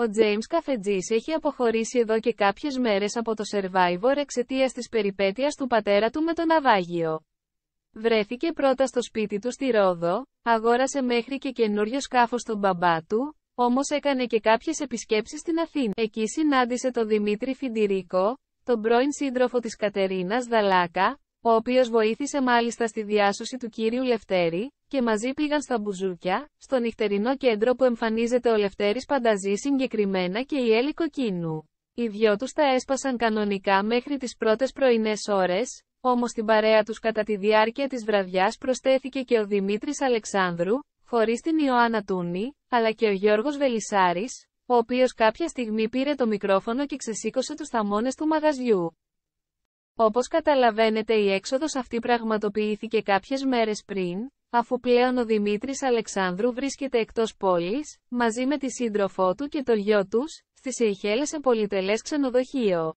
Ο James Καφετζής έχει αποχωρήσει εδώ και κάποιες μέρες από το Survivor εξαιτίας της περιπέτειας του πατέρα του με το ναυάγιο. Βρέθηκε πρώτα στο σπίτι του στη Ρόδο, αγόρασε μέχρι και καινούριο σκάφος στον μπαμπά του, όμως έκανε και κάποιες επισκέψεις στην Αθήνα. Εκεί συνάντησε τον Δημήτρη Φιντηρίκο, τον πρώην σύντροφο της Κατερίνας Δαλάκα, ο οποίος βοήθησε μάλιστα στη διάσωση του κύριου Λευτέρη, και μαζί πήγαν στα μπουζούκια, στο νυχτερινό κέντρο που εμφανίζεται ο Λευτέρης Πανταζή συγκεκριμένα και η Έλλη Κοκκίνου. Οι δυο τους τα έσπασαν κανονικά μέχρι τις πρώτες πρωινές ώρες, όμως στην παρέα τους κατά τη διάρκεια της βραδιάς προστέθηκε και ο Δημήτρης Αλεξάνδρου, χωρίς την Ιωάννα Τούνη, αλλά και ο Γιώργος Βελισάρης, ο οποίος κάποια στιγμή πήρε το μικρόφωνο και ξεσήκωσε τους θαμώνες του μαγαζιού. Όπως καταλαβαίνετε η έξοδος αυτή πραγματοποιήθηκε κάποιες μέρες πριν, αφού πλέον ο Δημήτρης Αλεξάνδρου βρίσκεται εκτός πόλης, μαζί με τη σύντροφό του και το γιο τους, στις Ειχέλες σε πολυτελές ξενοδοχείο.